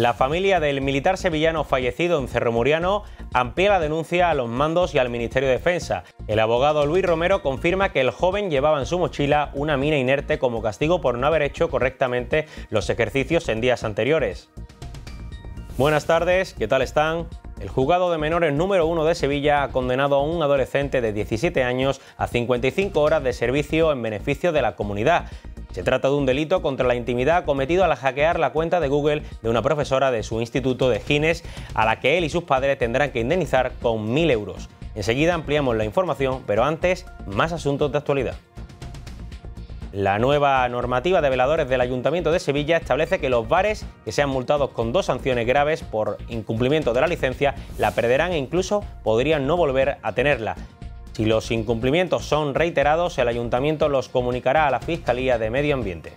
La familia del militar sevillano fallecido en Cerro Muriano amplía la denuncia a los mandos y al Ministerio de Defensa. El abogado Luis Romero confirma que el joven llevaba en su mochila una mina inerte como castigo por no haber hecho correctamente los ejercicios en días anteriores. Buenas tardes, ¿qué tal están? El juzgado de menores número uno de Sevilla ha condenado a un adolescente de 17 años a 55 horas de servicio en beneficio de la comunidad. Se trata de un delito contra la intimidad cometido al hackear la cuenta de Google de una profesora de su instituto de Gines, a la que él y sus padres tendrán que indemnizar con 1.000 euros. Enseguida ampliamos la información, pero antes, más asuntos de actualidad. La nueva normativa de veladores del Ayuntamiento de Sevilla establece que los bares que sean multados con dos sanciones graves por incumplimiento de la licencia la perderán e incluso podrían no volver a tenerla. Si los incumplimientos son reiterados, el ayuntamiento los comunicará a la Fiscalía de Medio Ambiente.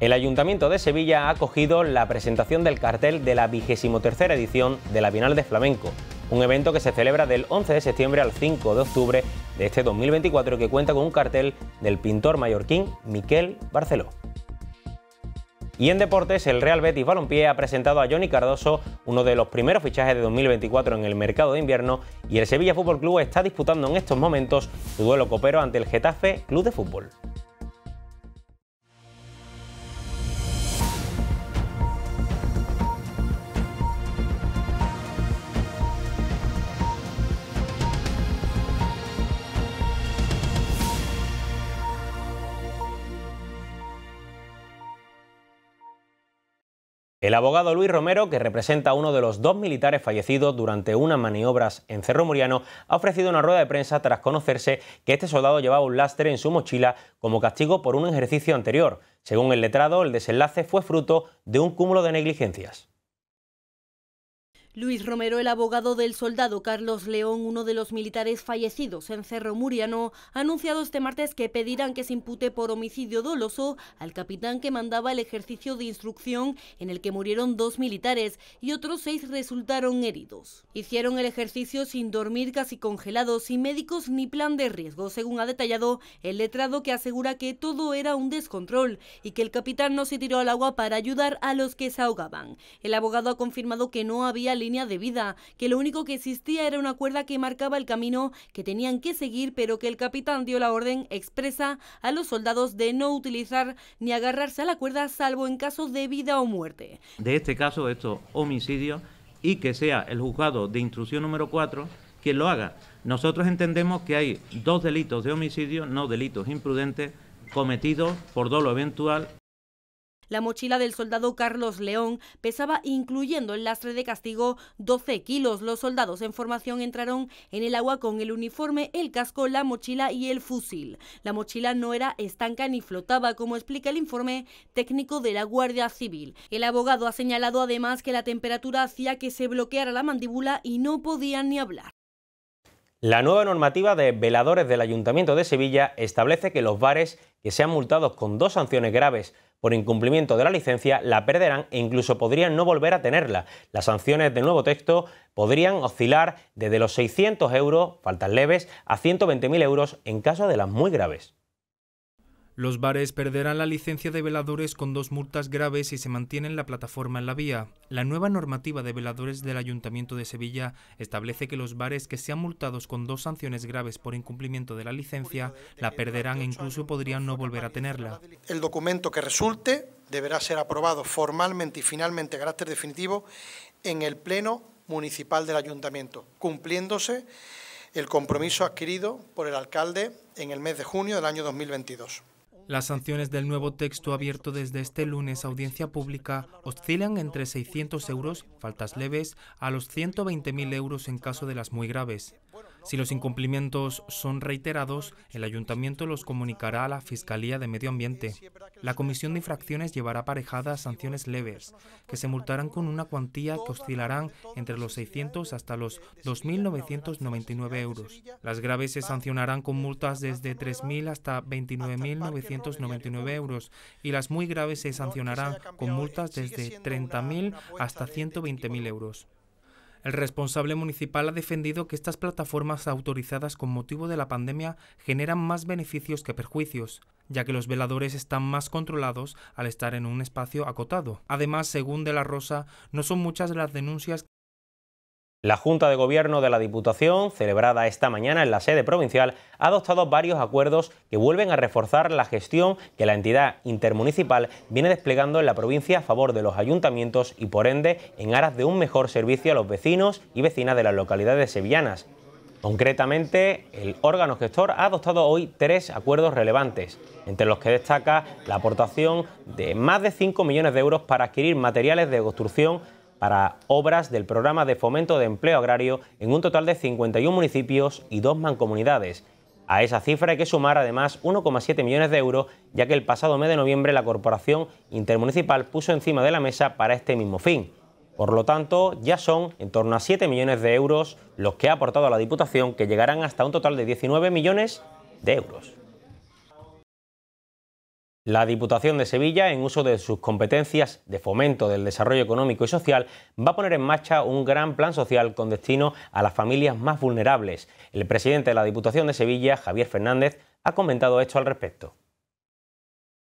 El Ayuntamiento de Sevilla ha acogido la presentación del cartel de la 23 edición de la Bienal de Flamenco, un evento que se celebra del 11 de septiembre al 5 de octubre de este 2024 y que cuenta con un cartel del pintor mallorquín Miquel Barceló. Y en deportes, el Real Betis Balompié ha presentado a Johnny Cardoso, uno de los primeros fichajes de 2024 en el mercado de invierno, y el Sevilla Fútbol Club está disputando en estos momentos su duelo copero ante el Getafe Club de Fútbol. El abogado Luis Romero, que representa a uno de los dos militares fallecidos durante unas maniobras en Cerro Muriano, ha ofrecido una rueda de prensa tras conocerse que este soldado llevaba un láster en su mochila como castigo por un ejercicio anterior. Según el letrado, el desenlace fue fruto de un cúmulo de negligencias. Luis Romero, el abogado del soldado Carlos León, uno de los militares fallecidos en Cerro Muriano, ha anunciado este martes que pedirán que se impute por homicidio doloso al capitán que mandaba el ejercicio de instrucción en el que murieron dos militares y otros seis resultaron heridos. Hicieron el ejercicio sin dormir, casi congelados, sin médicos ni plan de riesgo, según ha detallado el letrado que asegura que todo era un descontrol y que el capitán no se tiró al agua para ayudar a los que se ahogaban. El abogado ha confirmado que no había línea de vida, que lo único que existía era una cuerda que marcaba el camino que tenían que seguir, pero que el capitán dio la orden expresa a los soldados de no utilizar ni agarrarse a la cuerda salvo en caso de vida o muerte. De este caso, estos homicidios, y que sea el juzgado de instrucción número 4 quien lo haga. Nosotros entendemos que hay dos delitos de homicidio, no delitos imprudentes, cometidos por dolo eventual la mochila del soldado Carlos León pesaba, incluyendo el lastre de castigo, 12 kilos. Los soldados en formación entraron en el agua con el uniforme, el casco, la mochila y el fusil. La mochila no era estanca ni flotaba, como explica el informe técnico de la Guardia Civil. El abogado ha señalado además que la temperatura hacía que se bloqueara la mandíbula y no podían ni hablar. La nueva normativa de veladores del Ayuntamiento de Sevilla establece que los bares que sean multados con dos sanciones graves por incumplimiento de la licencia la perderán e incluso podrían no volver a tenerla. Las sanciones del nuevo texto podrían oscilar desde los 600 euros, faltas leves, a 120.000 euros en caso de las muy graves. Los bares perderán la licencia de veladores con dos multas graves si se mantienen la plataforma en la vía. La nueva normativa de veladores del Ayuntamiento de Sevilla establece que los bares que sean multados con dos sanciones graves por incumplimiento de la licencia la perderán e incluso podrían no volver a tenerla. El documento que resulte deberá ser aprobado formalmente y finalmente a carácter definitivo en el Pleno Municipal del Ayuntamiento, cumpliéndose el compromiso adquirido por el alcalde en el mes de junio del año 2022. Las sanciones del nuevo texto abierto desde este lunes a audiencia pública oscilan entre 600 euros, faltas leves, a los 120.000 euros en caso de las muy graves. Si los incumplimientos son reiterados, el ayuntamiento los comunicará a la Fiscalía de Medio Ambiente. La Comisión de Infracciones llevará aparejadas sanciones leves, que se multarán con una cuantía que oscilarán entre los 600 hasta los 2.999 euros. Las graves se sancionarán con multas desde 3.000 hasta 29.999 euros y las muy graves se sancionarán con multas desde 30.000 hasta 120.000 este euros. El responsable municipal ha defendido que estas plataformas autorizadas con motivo de la pandemia generan más beneficios que perjuicios, ya que los veladores están más controlados al estar en un espacio acotado. Además, según De la Rosa, no son muchas las denuncias la Junta de Gobierno de la Diputación, celebrada esta mañana en la sede provincial, ha adoptado varios acuerdos que vuelven a reforzar la gestión que la entidad intermunicipal viene desplegando en la provincia a favor de los ayuntamientos y, por ende, en aras de un mejor servicio a los vecinos y vecinas de las localidades sevillanas. Concretamente, el órgano gestor ha adoptado hoy tres acuerdos relevantes, entre los que destaca la aportación de más de 5 millones de euros para adquirir materiales de construcción para obras del programa de fomento de empleo agrario en un total de 51 municipios y dos mancomunidades. A esa cifra hay que sumar además 1,7 millones de euros, ya que el pasado mes de noviembre la Corporación Intermunicipal puso encima de la mesa para este mismo fin. Por lo tanto, ya son en torno a 7 millones de euros los que ha aportado la Diputación, que llegarán hasta un total de 19 millones de euros. La Diputación de Sevilla, en uso de sus competencias de fomento del desarrollo económico y social, va a poner en marcha un gran plan social con destino a las familias más vulnerables. El presidente de la Diputación de Sevilla, Javier Fernández, ha comentado esto al respecto.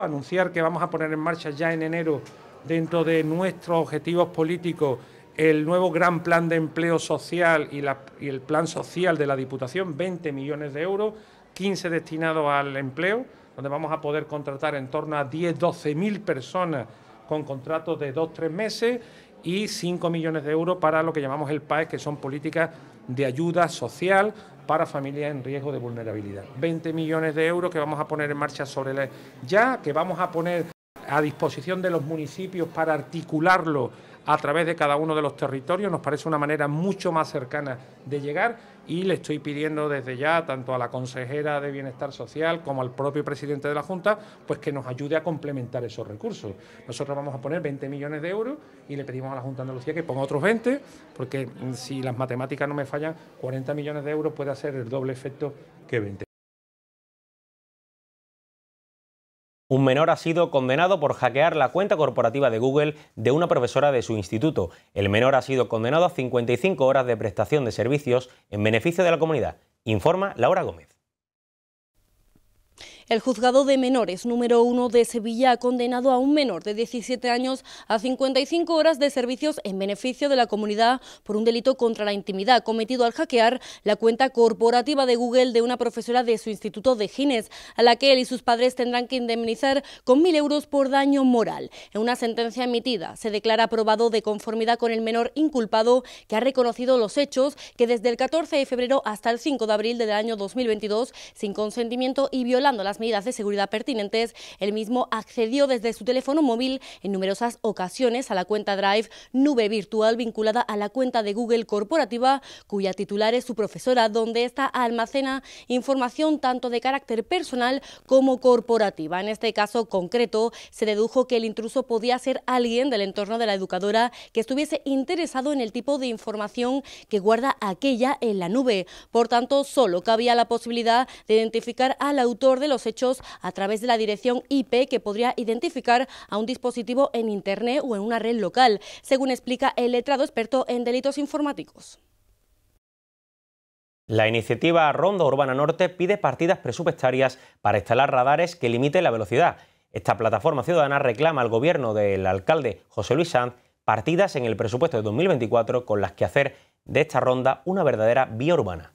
Anunciar que vamos a poner en marcha ya en enero, dentro de nuestros objetivos políticos, el nuevo gran plan de empleo social y, el plan social de la Diputación, 20 millones de euros, 15 destinados al empleo donde vamos a poder contratar en torno a 10, 12 mil personas con contratos de 2, 3 meses y 5 millones de euros para lo que llamamos el PAE, que son políticas de ayuda social para familias en riesgo de vulnerabilidad. 20 millones de euros que vamos a poner en marcha sobre la... ya, que vamos a poner a disposición de los municipios para articularlo a través de cada uno de los territorios. Nos parece una manera mucho más cercana de llegar y le estoy pidiendo desde ya tanto a la consejera de Bienestar Social como al propio presidente de la Junta, pues que nos ayude a complementar esos recursos. Nosotros vamos a poner 20 millones de euros y le pedimos a la Junta de Andalucía que ponga otros 20, porque mm, si las matemáticas no me fallan, 40 millones de euros puede hacer el doble efecto que 20. Un menor ha sido condenado por hackear la cuenta corporativa de Google de una profesora de su instituto. El menor ha sido condenado a 55 horas de prestación de servicios en beneficio de la comunidad, informa Laura Gómez. El juzgado de menores número uno de Sevilla ha condenado a un menor de 17 años a 55 horas de servicios en beneficio de la comunidad por un delito contra la intimidad cometido al hackear la cuenta corporativa de Google de una profesora de su instituto de Gines, a la que él y sus padres tendrán que indemnizar con 1.000 euros por daño moral. En una sentencia emitida se declara aprobado de conformidad con el menor inculpado que ha reconocido los hechos que desde el 14 de febrero hasta el 5 de abril del año 2022, sin consentimiento y violando las medidas de seguridad pertinentes, el mismo accedió desde su teléfono móvil en numerosas ocasiones a la cuenta Drive Nube Virtual vinculada a la cuenta de Google Corporativa, cuya titular es su profesora, donde esta almacena información tanto de carácter personal como corporativa. En este caso concreto, se dedujo que el intruso podía ser alguien del entorno de la educadora que estuviese interesado en el tipo de información que guarda aquella en la nube. Por tanto, solo cabía la posibilidad de identificar al autor de los hechos a través de la dirección IP que podría identificar a un dispositivo en Internet o en una red local, según explica el letrado experto en delitos informáticos. La iniciativa Ronda Urbana Norte pide partidas presupuestarias para instalar radares que limiten la velocidad. Esta plataforma ciudadana reclama al gobierno del alcalde José Luis Sanz partidas en el presupuesto de 2024 con las que hacer de esta ronda una verdadera vía urbana.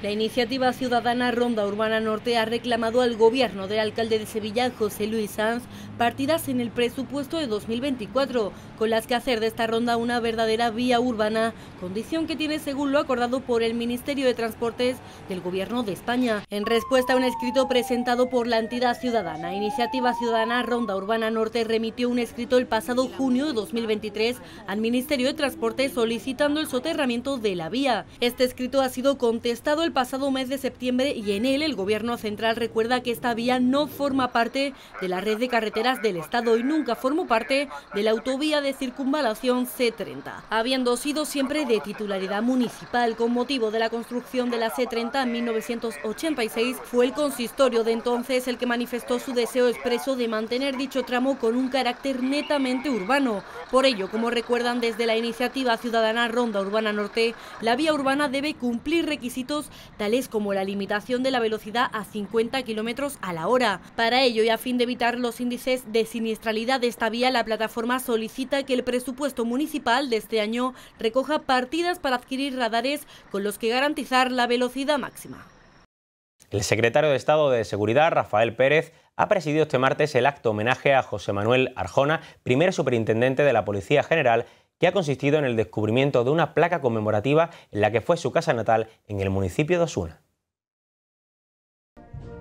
La iniciativa ciudadana Ronda Urbana Norte ha reclamado al gobierno del alcalde de Sevilla, José Luis Sanz, partidas en el presupuesto de 2024, con las que hacer de esta ronda una verdadera vía urbana, condición que tiene según lo acordado por el Ministerio de Transportes del Gobierno de España. En respuesta a un escrito presentado por la entidad ciudadana, Iniciativa Ciudadana Ronda Urbana Norte remitió un escrito el pasado junio de 2023 al Ministerio de Transportes solicitando el soterramiento de la vía. Este escrito ha sido contestado el pasado mes de septiembre y en él el Gobierno Central recuerda que esta vía no forma parte de la red de carreteras del Estado y nunca formó parte de la autovía de circunvalación C30, habiendo sido siempre de titularidad municipal con motivo de la construcción de la C30 en 1986, fue el consistorio de entonces el que manifestó su deseo expreso de mantener dicho tramo con un carácter netamente urbano. Por ello, como recuerdan desde la iniciativa ciudadana Ronda Urbana Norte, la vía urbana debe cumplir requisitos tales como la limitación de la velocidad a 50 kilómetros a la hora. Para ello y a fin de evitar los índices de siniestralidad de esta vía, la plataforma solicita que el presupuesto municipal de este año recoja partidas para adquirir radares con los que garantizar la velocidad máxima. El secretario de Estado de Seguridad, Rafael Pérez, ha presidido este martes el acto homenaje a José Manuel Arjona, primer superintendente de la Policía General que ha consistido en el descubrimiento de una placa conmemorativa en la que fue su casa natal en el municipio de Osuna.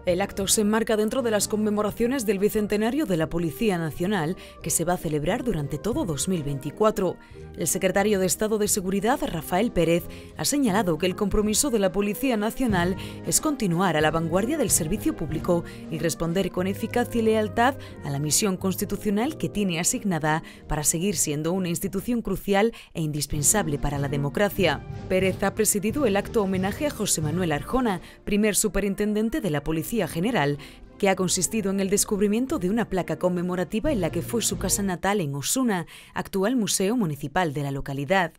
El acto se enmarca dentro de las conmemoraciones del Bicentenario de la Policía Nacional, que se va a celebrar durante todo 2024. El secretario de Estado de Seguridad, Rafael Pérez, ha señalado que el compromiso de la Policía Nacional es continuar a la vanguardia del servicio público y responder con eficacia y lealtad a la misión constitucional que tiene asignada para seguir siendo una institución crucial e indispensable para la democracia. Pérez ha presidido el acto homenaje a José Manuel Arjona, primer superintendente de la Policía General, que ha consistido en el descubrimiento de una placa conmemorativa en la que fue su casa natal en Osuna, actual museo municipal de la localidad.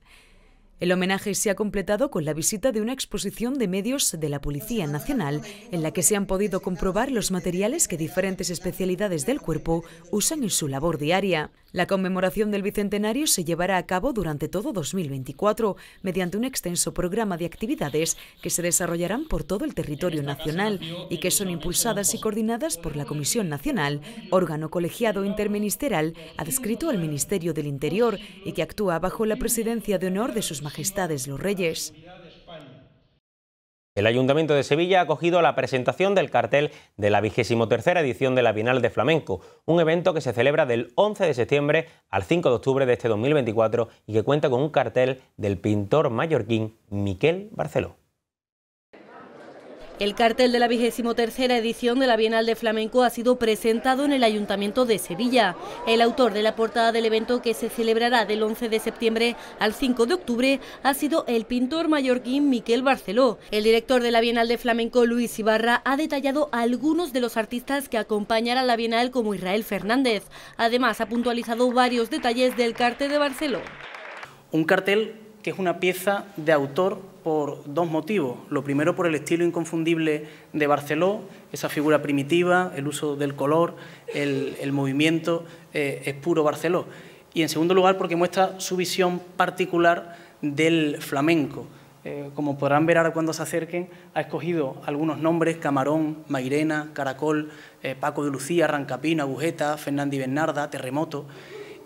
El homenaje se ha completado con la visita de una exposición de medios de la Policía Nacional, en la que se han podido comprobar los materiales que diferentes especialidades del cuerpo usan en su labor diaria. La conmemoración del Bicentenario se llevará a cabo durante todo 2024 mediante un extenso programa de actividades que se desarrollarán por todo el territorio nacional y que son impulsadas y coordinadas por la Comisión Nacional, órgano colegiado interministerial adscrito al Ministerio del Interior y que actúa bajo la presidencia de honor de sus majestades los reyes. El Ayuntamiento de Sevilla ha acogido la presentación del cartel de la tercera edición de la Bienal de Flamenco, un evento que se celebra del 11 de septiembre al 5 de octubre de este 2024 y que cuenta con un cartel del pintor mallorquín Miquel Barceló. El cartel de la vigésimo tercera edición de la Bienal de Flamenco ha sido presentado en el Ayuntamiento de Sevilla. El autor de la portada del evento que se celebrará del 11 de septiembre al 5 de octubre ha sido el pintor mallorquín Miquel Barceló. El director de la Bienal de Flamenco Luis Ibarra ha detallado algunos de los artistas que acompañarán la Bienal como Israel Fernández. Además ha puntualizado varios detalles del cartel de Barceló. Un cartel que es una pieza de autor por dos motivos. Lo primero por el estilo inconfundible de Barceló, esa figura primitiva, el uso del color, el, movimiento, eh, es puro Barceló. Y en segundo lugar porque muestra su visión particular del flamenco. Eh, como podrán ver ahora cuando se acerquen, ha escogido algunos nombres, Camarón, Mairena, Caracol, eh, Paco de Lucía, Rancapina, Agujeta, Fernández y Bernarda, Terremoto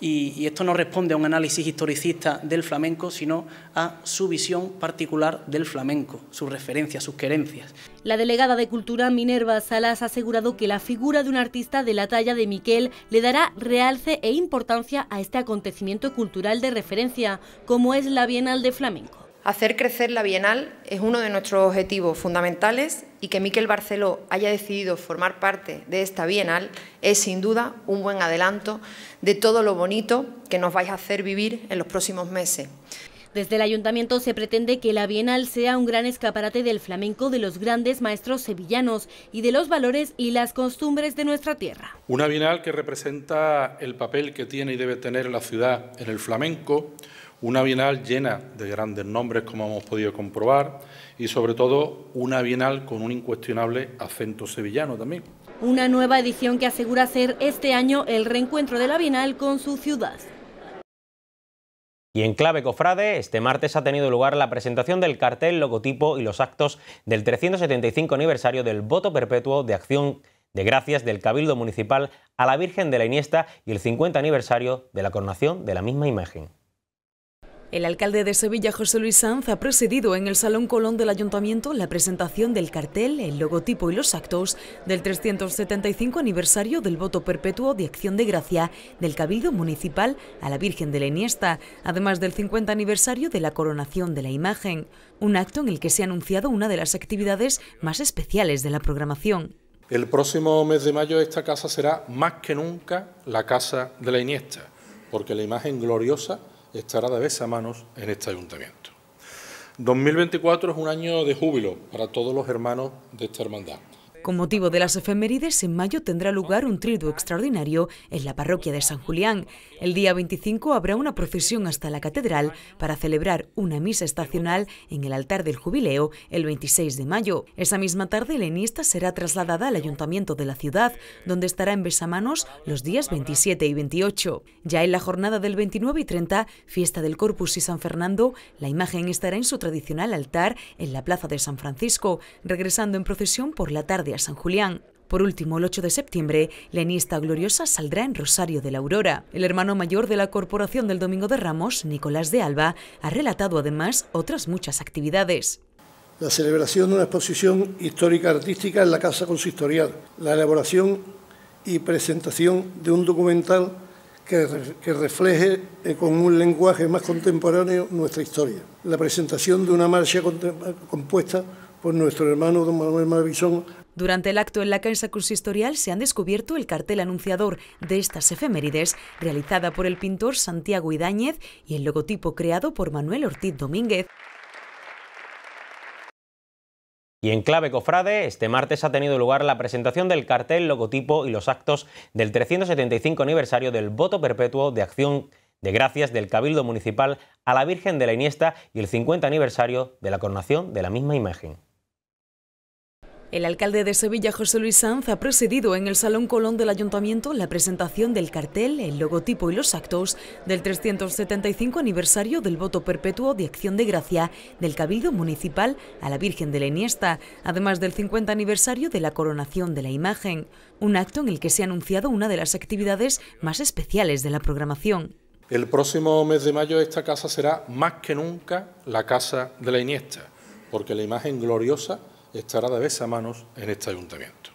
y, esto no responde a un análisis historicista del flamenco, sino a su visión particular del flamenco, sus referencias, sus querencias. La delegada de Cultura Minerva Salas ha asegurado que la figura de un artista de la talla de Miquel le dará realce e importancia a este acontecimiento cultural de referencia, como es la Bienal de Flamenco. Hacer crecer la Bienal es uno de nuestros objetivos fundamentales y que Miquel Barceló haya decidido formar parte de esta Bienal es sin duda un buen adelanto de todo lo bonito que nos vais a hacer vivir en los próximos meses. Desde el ayuntamiento se pretende que la Bienal sea un gran escaparate del flamenco de los grandes maestros sevillanos y de los valores y las costumbres de nuestra tierra. Una Bienal que representa el papel que tiene y debe tener la ciudad en el flamenco, una bienal llena de grandes nombres, como hemos podido comprobar, y sobre todo una bienal con un incuestionable acento sevillano también. Una nueva edición que asegura ser este año el reencuentro de la bienal con su ciudad. Y en clave cofrade, este martes ha tenido lugar la presentación del cartel, logotipo y los actos del 375 aniversario del voto perpetuo de acción de gracias del Cabildo Municipal a la Virgen de la Iniesta y el 50 aniversario de la coronación de la misma imagen. El alcalde de Sevilla, José Luis Sanz, ha presidido en el Salón Colón del Ayuntamiento la presentación del cartel, el logotipo y los actos del 375 aniversario del voto perpetuo de acción de gracia del Cabildo Municipal a la Virgen de la Iniesta, además del 50 aniversario de la coronación de la imagen, un acto en el que se ha anunciado una de las actividades más especiales de la programación. El próximo mes de mayo esta casa será más que nunca la casa de la Iniesta, porque la imagen gloriosa estará de manos en este ayuntamiento. 2024 es un año de júbilo para todos los hermanos de esta hermandad. Con motivo de las efemérides, en mayo tendrá lugar un triduo extraordinario en la parroquia de San Julián. El día 25 habrá una procesión hasta la catedral para celebrar una misa estacional en el altar del jubileo el 26 de mayo. Esa misma tarde, enista será trasladada al ayuntamiento de la ciudad, donde estará en besamanos los días 27 y 28. Ya en la jornada del 29 y 30, fiesta del Corpus y San Fernando, la imagen estará en su tradicional altar en la plaza de San Francisco, regresando en procesión por la tarde San Julián. Por último, el 8 de septiembre, la enista gloriosa saldrá en Rosario de la Aurora. El hermano mayor de la Corporación del Domingo de Ramos, Nicolás de Alba, ha relatado además otras muchas actividades. La celebración de una exposición histórica artística en la Casa Consistorial, la elaboración y presentación de un documental que, refleje eh, con un lenguaje más contemporáneo nuestra historia, la presentación de una marcha compuesta por nuestro hermano don Manuel Mavizón durante el acto en la casa consistorial se han descubierto el cartel anunciador de estas efemérides, realizada por el pintor Santiago Idáñez y el logotipo creado por Manuel Ortiz Domínguez. Y en clave cofrade, este martes ha tenido lugar la presentación del cartel, logotipo y los actos del 375 aniversario del voto perpetuo de acción de gracias del Cabildo Municipal a la Virgen de la Iniesta y el 50 aniversario de la coronación de la misma imagen. El alcalde de Sevilla, José Luis Sanz, ha presidido en el Salón Colón del Ayuntamiento la presentación del cartel, el logotipo y los actos del 375 aniversario del voto perpetuo de acción de gracia del Cabildo Municipal a la Virgen de la Iniesta, además del 50 aniversario de la coronación de la imagen, un acto en el que se ha anunciado una de las actividades más especiales de la programación. El próximo mes de mayo esta casa será más que nunca la casa de la Iniesta, porque la imagen gloriosa estará de manos en este ayuntamiento.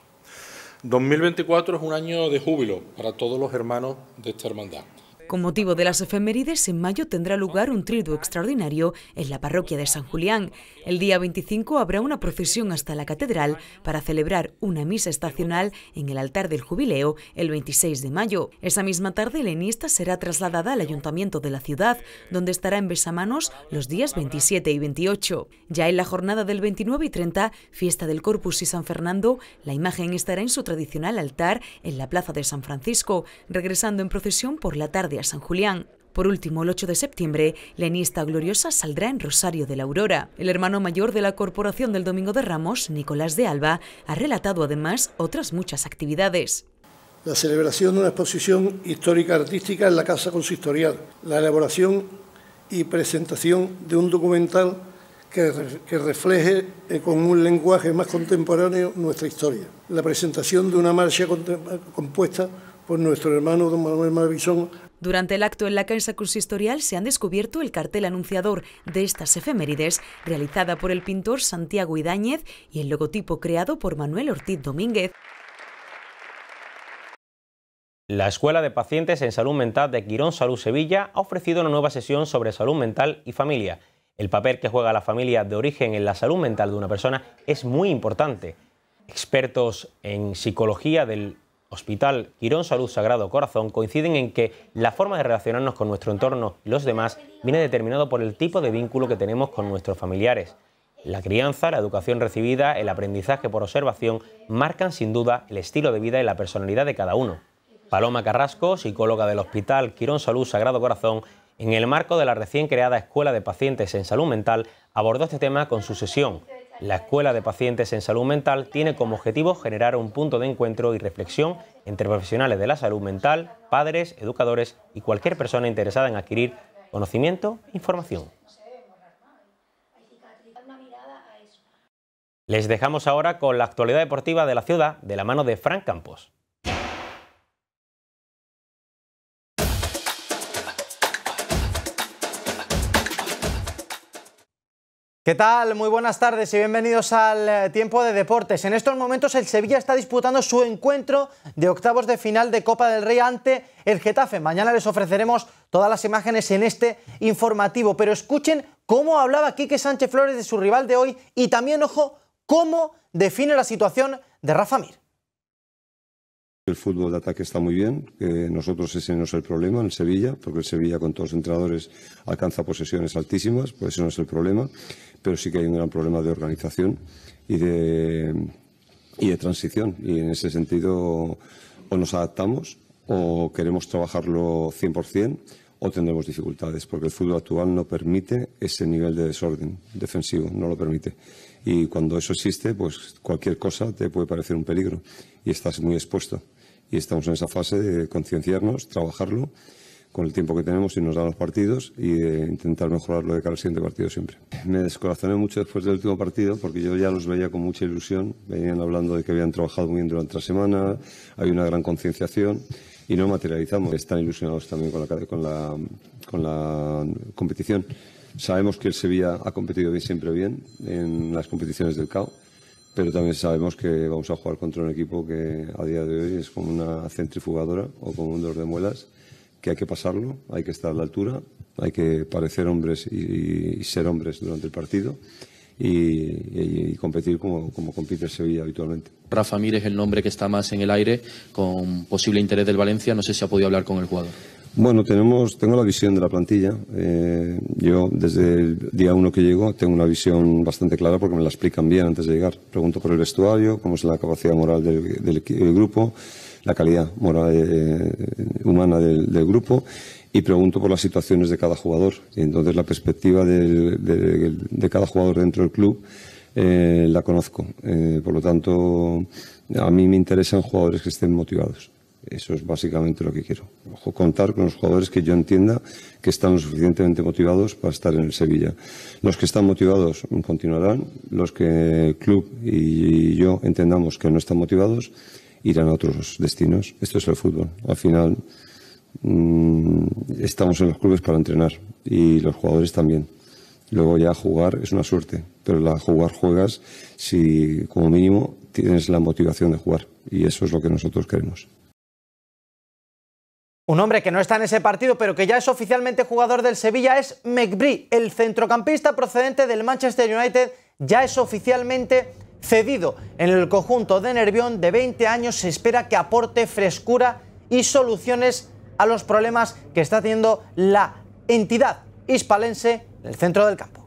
2024 es un año de júbilo para todos los hermanos de esta hermandad. Con motivo de las efemérides, en mayo tendrá lugar un triduo extraordinario en la parroquia de San Julián. El día 25 habrá una procesión hasta la catedral para celebrar una misa estacional en el altar del jubileo el 26 de mayo. Esa misma tarde, enista será trasladada al ayuntamiento de la ciudad, donde estará en besamanos los días 27 y 28. Ya en la jornada del 29 y 30, fiesta del Corpus y San Fernando, la imagen estará en su tradicional altar en la plaza de San Francisco, regresando en procesión por la tarde San Julián. Por último, el 8 de septiembre, la enista gloriosa saldrá en Rosario de la Aurora. El hermano mayor de la Corporación del Domingo de Ramos, Nicolás de Alba, ha relatado además otras muchas actividades. La celebración de una exposición histórica artística en la Casa Consistorial, la elaboración y presentación de un documental que, refleje eh, con un lenguaje más contemporáneo nuestra historia, la presentación de una marcha compuesta por nuestro hermano don Manuel Mavizón durante el acto en la casa consistorial se han descubierto el cartel anunciador de estas efemérides, realizada por el pintor Santiago Idáñez y el logotipo creado por Manuel Ortiz Domínguez. La Escuela de Pacientes en Salud Mental de Quirón Salud Sevilla ha ofrecido una nueva sesión sobre salud mental y familia. El papel que juega la familia de origen en la salud mental de una persona es muy importante. Expertos en psicología del Hospital Quirón Salud Sagrado Corazón coinciden en que la forma de relacionarnos con nuestro entorno y los demás viene determinado por el tipo de vínculo que tenemos con nuestros familiares. La crianza, la educación recibida, el aprendizaje por observación marcan sin duda el estilo de vida y la personalidad de cada uno. Paloma Carrasco, psicóloga del Hospital Quirón Salud Sagrado Corazón, en el marco de la recién creada Escuela de Pacientes en Salud Mental, abordó este tema con su sesión la Escuela de Pacientes en Salud Mental tiene como objetivo generar un punto de encuentro y reflexión entre profesionales de la salud mental, padres, educadores y cualquier persona interesada en adquirir conocimiento e información. Les dejamos ahora con la actualidad deportiva de la ciudad de la mano de Frank Campos. ¿Qué tal? Muy buenas tardes y bienvenidos al eh, tiempo de deportes. En estos momentos el Sevilla está disputando su encuentro de octavos de final de Copa del Rey ante el Getafe. Mañana les ofreceremos todas las imágenes en este informativo, pero escuchen cómo hablaba Quique Sánchez Flores de su rival de hoy y también, ojo, cómo define la situación de Rafa Mir. El fútbol de ataque está muy bien, que nosotros ese no es el problema en Sevilla, porque el Sevilla con todos los entrenadores alcanza posesiones altísimas, pues ese no es el problema, pero sí que hay un gran problema de organización y de, y de transición. Y en ese sentido o nos adaptamos o queremos trabajarlo 100% o tendremos dificultades, porque el fútbol actual no permite ese nivel de desorden defensivo, no lo permite. Y cuando eso existe, pues cualquier cosa te puede parecer un peligro y estás muy expuesto y estamos en esa fase de concienciarnos, trabajarlo con el tiempo que tenemos y nos dan los partidos y de eh, intentar mejorarlo de cara al siguiente partido siempre. Me descorazoné mucho después del último partido porque yo ya los veía con mucha ilusión, venían hablando de que habían trabajado muy bien durante la semana, hay una gran concienciación y no materializamos. Están ilusionados también con la, con la, con la competición. Sabemos que el Sevilla ha competido bien, siempre bien en las competiciones del CAO pero también sabemos que vamos a jugar contra un equipo que a día de hoy es como una centrifugadora o como un dos de muelas, que hay que pasarlo, hay que estar a la altura, hay que parecer hombres y, ser hombres durante el partido. Y, competir como, como compite el Sevilla habitualmente. Rafa Mir es el nombre que está más en el aire con posible interés del Valencia. No sé si ha podido hablar con el jugador. Bueno, tenemos, tengo la visión de la plantilla. Eh, yo desde el día uno que llego tengo una visión bastante clara porque me la explican bien antes de llegar. Pregunto por el vestuario, cómo es la capacidad moral del, grupo, la calidad moral eh, humana del, grupo y pregunto por las situaciones de cada jugador. Y entonces la perspectiva de, cada jugador dentro del club eh, la conozco. por lo tanto, a mí me interesan jugadores que estén motivados. Eso es básicamente lo que quiero. contar con los jugadores que yo entienda que están suficientemente motivados para estar en el Sevilla. Los que están motivados continuarán, los que el club y yo entendamos que no están motivados irán a otros destinos. Esto es el fútbol. Al final mm, estamos en los clubes para entrenar y los jugadores también. Luego ya jugar es una suerte, pero la jugar juegas si como mínimo tienes la motivación de jugar y eso es lo que nosotros queremos. Un hombre que no está en ese partido, pero que ya es oficialmente jugador del Sevilla, es McBree, el centrocampista procedente del Manchester United, ya es oficialmente cedido. En el conjunto de Nervión de 20 años se espera que aporte frescura y soluciones a los problemas que está teniendo la entidad hispalense en el centro del campo.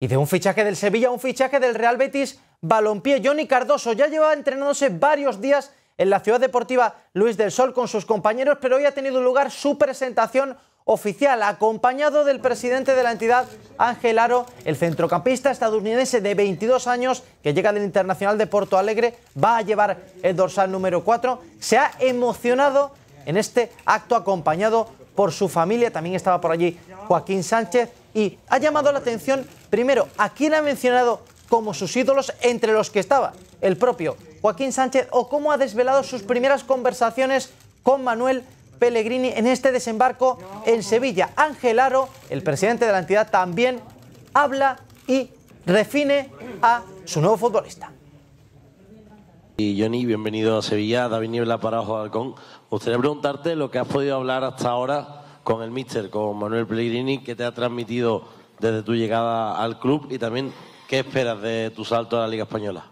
Y de un fichaje del Sevilla un fichaje del Real Betis Balompié, Johnny Cardoso ya lleva entrenándose varios días en la Ciudad Deportiva Luis del Sol con sus compañeros, pero hoy ha tenido lugar su presentación oficial, acompañado del presidente de la entidad, Ángel Aro, el centrocampista estadounidense de 22 años que llega del Internacional de Porto Alegre, va a llevar el dorsal número 4, se ha emocionado en este acto acompañado por su familia, también estaba por allí Joaquín Sánchez y ha llamado la atención primero a quien ha mencionado como sus ídolos, entre los que estaba el propio Joaquín Sánchez o cómo ha desvelado sus primeras conversaciones con Manuel Pellegrini en este desembarco en Sevilla. Ángel Aro, el presidente de la entidad, también habla y refine a su nuevo futbolista. Y Johnny, bienvenido a Sevilla, David Niebla para Ojo Halcón. Me gustaría preguntarte lo que has podido hablar hasta ahora con el míster, con Manuel Pellegrini, que te ha transmitido desde tu llegada al club y también qué esperas de tu salto a la Liga Española.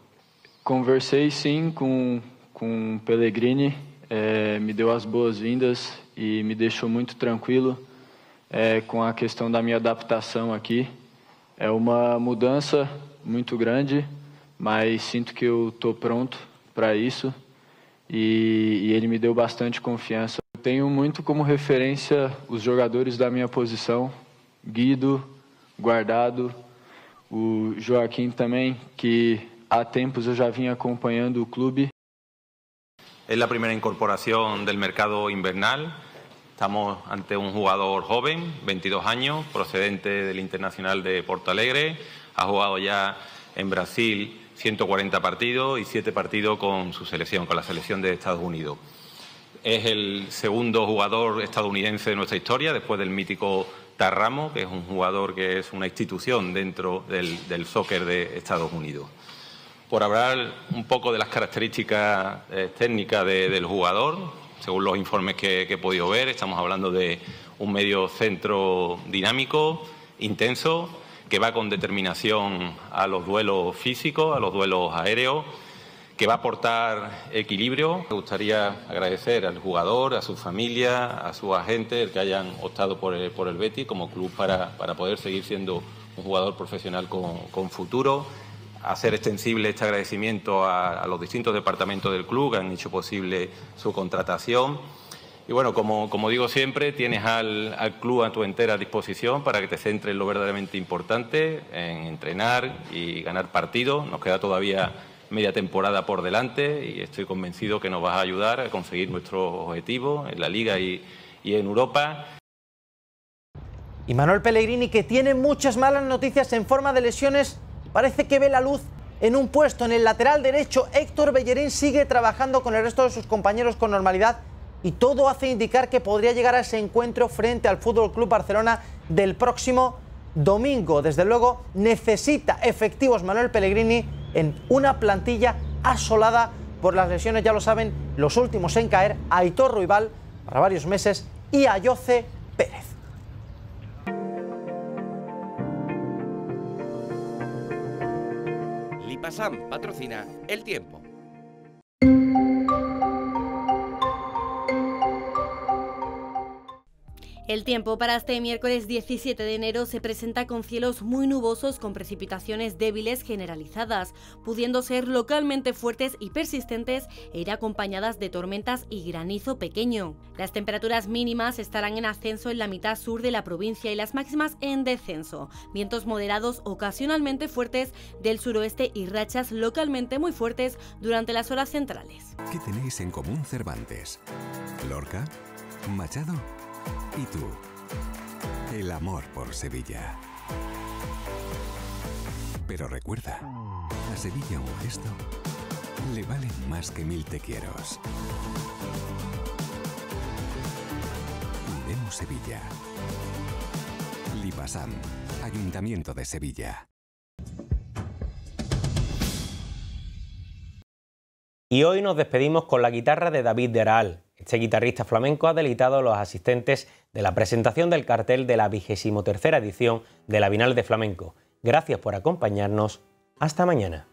Conversei sim com, com o Pellegrini, é, me deu as boas-vindas e me deixou muito tranquilo é, com a questão da minha adaptação aqui. É uma mudança muito grande, mas sinto que eu estou pronto para isso e, e ele me deu bastante confiança. Eu tenho muito como referência os jogadores da minha posição, Guido, Guardado, o Joaquim também, que há tempos eu já vinha acompanhando o clube. Es la primera incorporación del mercado invernal. Estamos ante un jugador joven, 22 años, procedente del Internacional de Porto Alegre. Ha jugado ya en Brasil 140 partidos y 7 partidos con su selección, con la selección de Estados Unidos. Es el segundo jugador estadounidense de nuestra historia, después del mítico Tarramo, que es un jugador que es una institución dentro del, del soccer de Estados Unidos por hablar un poco de las características eh, técnicas del jugador. Según los informes que, he podido ver, estamos hablando de un medio centro dinámico, intenso, que va con determinación a los duelos físicos, a los duelos aéreos, que va a aportar equilibrio. Me gustaría agradecer al jugador, a su familia, a su agente, el que hayan optado por el, por el Betis como club para, poder seguir siendo un jugador profesional con futuro hacer extensible este agradecimiento a, los distintos departamentos del club que han hecho posible su contratación. Y bueno, como, como digo siempre, tienes al, al, club a tu entera disposición para que te centres en lo verdaderamente importante, en entrenar y ganar partidos. Nos queda todavía media temporada por delante y estoy convencido que nos vas a ayudar a conseguir nuestros objetivos en la liga y, y en Europa. Y Manuel Pellegrini, que tiene muchas malas noticias en forma de lesiones parece que ve la luz en un puesto en el lateral derecho. Héctor Bellerín sigue trabajando con el resto de sus compañeros con normalidad y todo hace indicar que podría llegar a ese encuentro frente al Fútbol Club Barcelona del próximo domingo. Desde luego, necesita efectivos Manuel Pellegrini en una plantilla asolada por las lesiones, ya lo saben, los últimos en caer, Aitor Ruibal para varios meses y Ayoce Pérez. Sam patrocina El Tiempo. El tiempo para este miércoles 17 de enero se presenta con cielos muy nubosos con precipitaciones débiles generalizadas, pudiendo ser localmente fuertes y persistentes e ir acompañadas de tormentas y granizo pequeño. Las temperaturas mínimas estarán en ascenso en la mitad sur de la provincia y las máximas en descenso. Vientos moderados ocasionalmente fuertes del suroeste y rachas localmente muy fuertes durante las horas centrales. ¿Qué tenéis en común Cervantes? ¿Lorca? ¿Machado? ¿Y tú? El amor por Sevilla. Pero recuerda, a Sevilla un gesto le valen más que mil te quieros. Vemos Sevilla. Lipasam, Ayuntamiento de Sevilla. Y hoy nos despedimos con la guitarra de David Deral. Este guitarrista flamenco ha deleitado a los asistentes de la presentación del cartel de la vigésimo tercera edición de la Bienal de Flamenco. Gracias por acompañarnos. Hasta mañana.